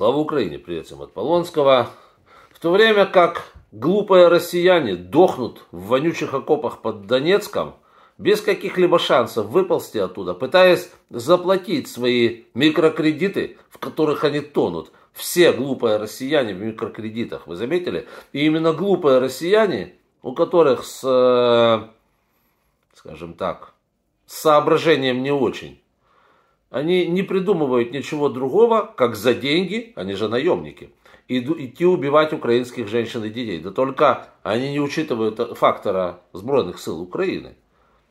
Слава Украине, этом от Полонского. В то время как глупые россияне дохнут в вонючих окопах под Донецком, без каких-либо шансов выползти оттуда, пытаясь заплатить свои микрокредиты, в которых они тонут. Все глупые россияне в микрокредитах, вы заметили? И именно глупые россияне, у которых с, э, скажем так, соображением не очень, они не придумывают ничего другого, как за деньги, они же наемники, идти убивать украинских женщин и детей. Да только они не учитывают фактора сбройных сил Украины,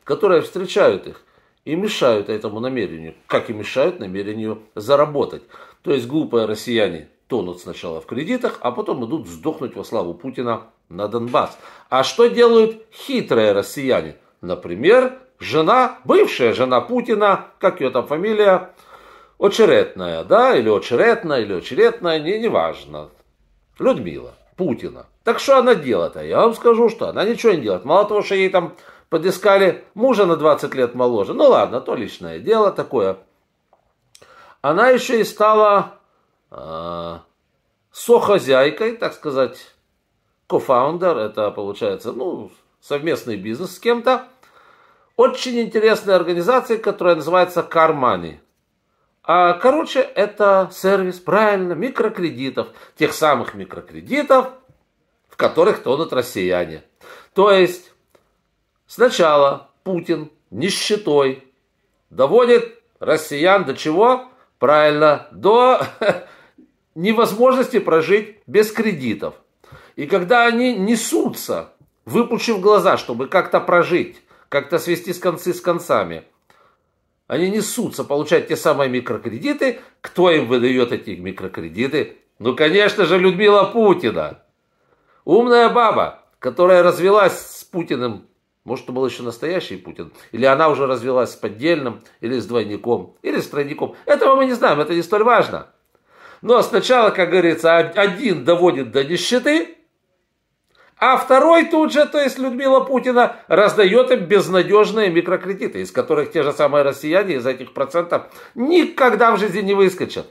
которые встречают их и мешают этому намерению, как и мешают намерению заработать. То есть глупые россияне тонут сначала в кредитах, а потом идут сдохнуть во славу Путина на Донбасс. А что делают хитрые россияне? Например, жена, бывшая жена Путина, как ее там фамилия, очеретная, да, или очеретная, или очеретная, не, не важно, Людмила Путина. Так что она делает-то? Я вам скажу, что она ничего не делает. Мало того, что ей там подыскали мужа на 20 лет моложе. Ну ладно, то личное дело такое. Она еще и стала э, сохозяйкой, так сказать, кофаундер, это получается, ну, совместный бизнес с кем-то очень интересной организации, которая называется Кармани. А, короче, это сервис, правильно, микрокредитов. Тех самых микрокредитов, в которых тонут россияне. То есть, сначала Путин нищетой доводит россиян до чего? Правильно, до невозможности прожить без кредитов. И когда они несутся, выпучив глаза, чтобы как-то прожить, как-то свести с концы с концами. Они несутся получать те самые микрокредиты. Кто им выдает эти микрокредиты? Ну, конечно же, Людмила Путина. Умная баба, которая развелась с Путиным. Может, это был еще настоящий Путин. Или она уже развелась с поддельным, или с двойником, или с тройником. Этого мы не знаем, это не столь важно. Но сначала, как говорится, один доводит до нищеты, а второй тут же, то есть Людмила Путина, раздает им безнадежные микрокредиты, из которых те же самые россияне из этих процентов никогда в жизни не выскочат.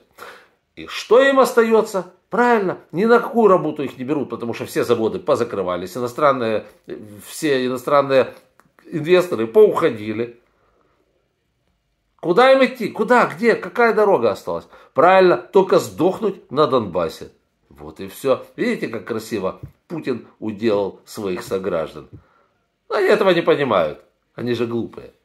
И что им остается? Правильно, ни на какую работу их не берут, потому что все заводы позакрывались, иностранные, все иностранные инвесторы поуходили. Куда им идти? Куда? Где? Какая дорога осталась? Правильно, только сдохнуть на Донбассе. Вот и все. Видите, как красиво Путин уделал своих сограждан. Они этого не понимают. Они же глупые.